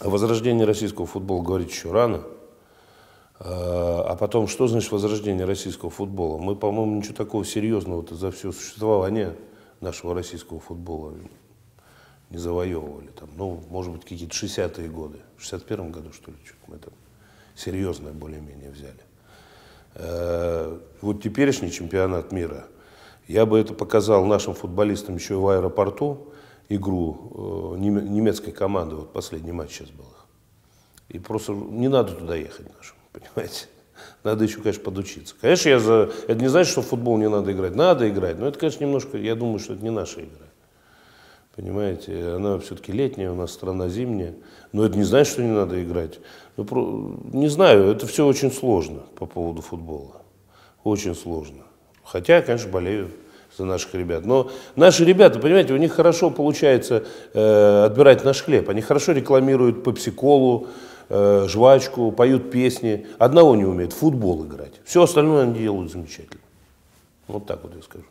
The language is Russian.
О возрождении российского футбола говорить еще рано. А, а потом, что значит возрождение российского футбола? Мы, по-моему, ничего такого серьезного за все существование нашего российского футбола не завоевывали. Там, ну, может быть, какие-то 60-е годы. В 61-м году, что ли, чуть мы там серьезное более-менее взяли. Э, вот теперешний чемпионат мира, я бы это показал нашим футболистам еще и в аэропорту, игру э, немецкой команды, вот последний матч сейчас был. И просто не надо туда ехать нашим, понимаете? Надо еще, конечно, подучиться. Конечно, я за... это не значит, что в футбол не надо играть. Надо играть, но это, конечно, немножко, я думаю, что это не наша игра. Понимаете, она все-таки летняя, у нас страна зимняя. Но это не значит, что не надо играть. Ну, про... Не знаю, это все очень сложно по поводу футбола. Очень сложно. Хотя, конечно, болею за наших ребят. Но наши ребята, понимаете, у них хорошо получается э, отбирать наш хлеб. Они хорошо рекламируют попсиколу, э, жвачку, поют песни. Одного не умеют, футбол играть. Все остальное они делают замечательно. Вот так вот я скажу.